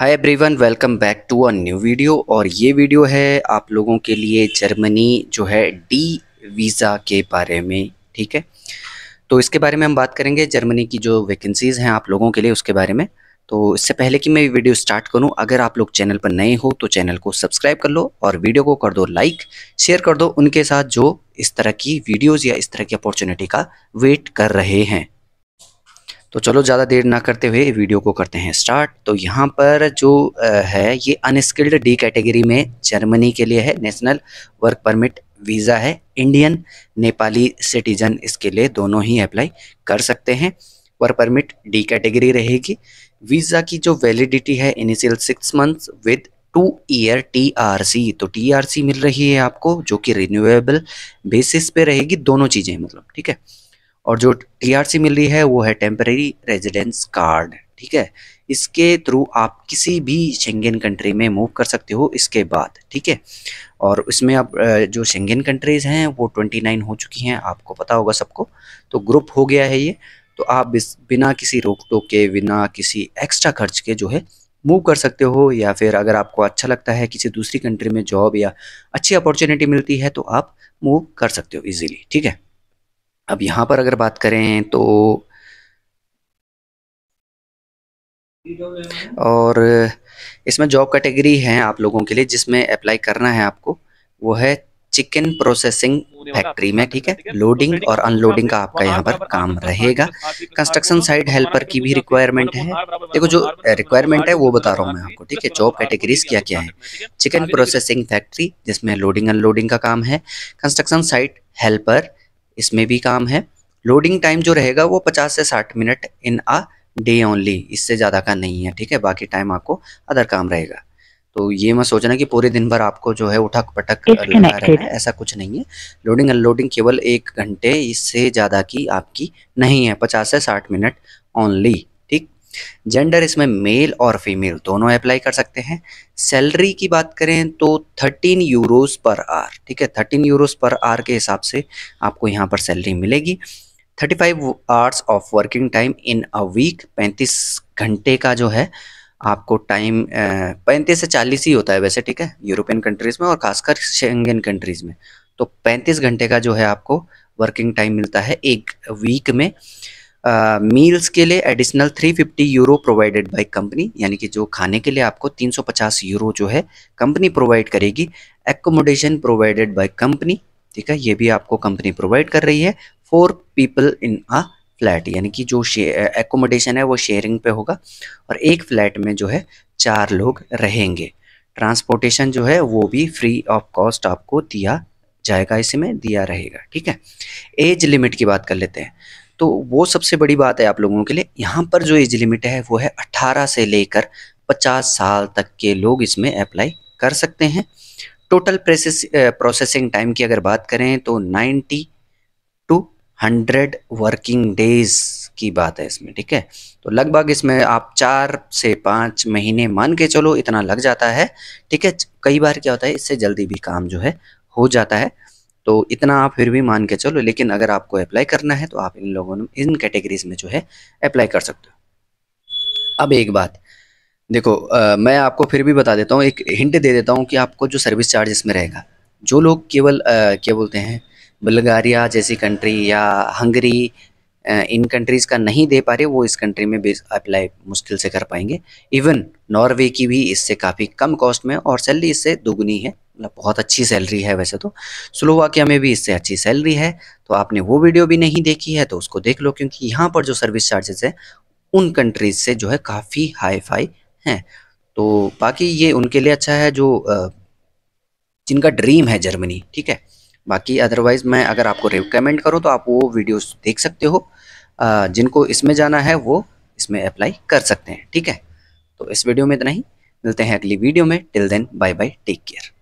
hi everyone welcome back to a new video और ये video है आप लोगों के लिए जर्मनी जो है डी वीज़ा के बारे में ठीक है तो इसके बारे में हम बात करेंगे जर्मनी की जो वैकेंसीज़ हैं आप लोगों के लिए उसके बारे में तो इससे पहले कि मैं वीडियो स्टार्ट करूं अगर आप लोग चैनल पर नए हो तो चैनल को सब्सक्राइब कर लो और वीडियो को कर दो लाइक शेयर कर दो उनके साथ जो इस तरह की वीडियोज़ या इस तरह की अपॉर्चुनिटी का वेट कर रहे हैं तो चलो ज़्यादा देर ना करते हुए वीडियो को करते हैं स्टार्ट तो यहाँ पर जो है ये अनस्किल्ड डी कैटेगरी में जर्मनी के लिए है नेशनल वर्क परमिट वीज़ा है इंडियन नेपाली सिटीजन इसके लिए दोनों ही अप्लाई कर सकते हैं वर्क परमिट डी कैटेगरी रहेगी वीज़ा की जो वैलिडिटी है initial six months with two year सी तो सी मिल रही है आपको जो कि रिन्यूएबल बेसिस पे रहेगी दोनों चीज़ें मतलब ठीक है और जो टीआरसी मिल रही है वो है टेम्परेरी रेजिडेंस कार्ड ठीक है इसके थ्रू आप किसी भी शेंगेन कंट्री में मूव कर सकते हो इसके बाद ठीक है और इसमें अब जो शेंगेन कंट्रीज़ हैं वो 29 हो चुकी हैं आपको पता होगा सबको तो ग्रुप हो गया है ये तो आप बिना किसी रोक टोक के बिना किसी एक्स्ट्रा खर्च के जो है मूव कर सकते हो या फिर अगर आपको अच्छा लगता है किसी दूसरी कंट्री में जॉब या अच्छी अपॉर्चुनिटी मिलती है तो आप मूव कर सकते हो इजीली ठीक है अब यहाँ पर अगर बात करें तो और इसमें जॉब कैटेगरी है आप लोगों के लिए जिसमें अप्लाई करना है आपको वो है चिकन प्रोसेसिंग फैक्ट्री में ठीक है लोडिंग और अनलोडिंग का आपका यहाँ पर काम रहेगा कंस्ट्रक्शन साइड हेल्पर की भी रिक्वायरमेंट है देखो जो रिक्वायरमेंट eh, है वो बता रहा हूँ मैं आपको ठीक है जॉब कैटेगरीज क्या क्या है चिकन प्रोसेसिंग फैक्ट्री जिसमें लोडिंग अनलोडिंग का काम है कंस्ट्रक्शन साइट हेल्पर इसमें भी काम है लोडिंग टाइम जो रहेगा वो 50 से 60 minute in a day only इससे ज़्यादा का नहीं है ठीक है बाकी टाइम आपको अदर काम रहेगा तो ये मैं सोचना कि पूरे दिन भर आपको जो है उठक पटक लगा रहना है ऐसा कुछ नहीं है लोडिंग अनलोडिंग केवल एक घंटे इससे ज़्यादा की आपकी नहीं है पचास से साठ मिनट ओनली जेंडर इसमें मेल और फीमेल दोनों अप्लाई कर सकते हैं सैलरी की बात करें तो 13 यूरोस पर आर ठीक है 13 यूरोस पर आर के हिसाब से आपको यहाँ पर सैलरी मिलेगी 35 hours of working time in a week 35 घंटे का जो है आपको टाइम पैंतीस से चालीस ही होता है वैसे ठीक है यूरोपियन कंट्रीज़ में और खासकर शेंगन कंट्रीज़ में तो पैंतीस घंटे का जो है आपको वर्किंग टाइम मिलता है एक वीक में मील्स uh, के लिए additional 350 euro provided by company यानी कि जो खाने के लिए आपको 350 यूरो जो है कंपनी प्रोवाइड करेगी एकोमोडेशन प्रोवाइडेड बाय कंपनी ठीक है ये भी आपको कंपनी प्रोवाइड कर रही है four people in a flat यानी कि जो एकोमोडेशन है वो शेयरिंग पे होगा और एक फ्लैट में जो है चार लोग रहेंगे ट्रांसपोर्टेशन जो है वो भी फ्री ऑफ कॉस्ट आपको दिया जाएगा इसमें दिया रहेगा ठीक है एज लिमिट की बात कर लेते हैं तो वो सबसे बड़ी बात है आप लोगों के लिए यहाँ पर जो एज लिमिट है वो है अट्ठारह से लेकर पचास साल तक के लोग इसमें अप्लाई कर सकते हैं टोटल प्रोसेस प्रोसेसिंग टाइम की अगर बात करें तो 90 टू 100 वर्किंग डेज की बात है इसमें ठीक है तो लगभग इसमें आप चार से पाँच महीने मान के चलो इतना लग जाता है ठीक है कई बार क्या होता है इससे जल्दी भी काम जो है हो जाता है तो इतना आप फिर भी मान के चलो लेकिन अगर आपको अप्लाई करना है तो आप इन लोगों ने इन कैटेगरीज में जो है अप्लाई कर सकते हो अब एक बात देखो आ, मैं आपको फिर भी बता देता हूँ एक हिंट दे देता हूँ कि आपको जो सर्विस चार्ज इसमें रहेगा जो लोग केवल क्या बोलते हैं बल्गारिया जैसी कंट्री या हंगरी इन कंट्रीज़ का नहीं दे पा रहे वो इस कंट्री में अप्लाई मुश्किल से कर पाएंगे इवन नॉर्वे की भी इससे काफ़ी कम कॉस्ट में और सैलरी इससे दोगुनी है मतलब बहुत अच्छी सैलरी है वैसे तो स्लोवाकिया में भी इससे अच्छी सैलरी है तो आपने वो वीडियो भी नहीं देखी है तो उसको देख लो क्योंकि यहाँ पर जो सर्विस चार्जेस है उन कंट्रीज़ से जो है काफ़ी हाई फाई हैं तो बाकी ये उनके लिए अच्छा है जो जिनका ड्रीम है जर्मनी ठीक है बाकी अदरवाइज़ मैं अगर आपको रिकमेंड करूँ तो आप वो वीडियोस देख सकते हो जिनको इसमें जाना है वो इसमें अप्लाई कर सकते हैं ठीक है तो इस वीडियो में इतना ही मिलते हैं अगली वीडियो में till then bye bye take care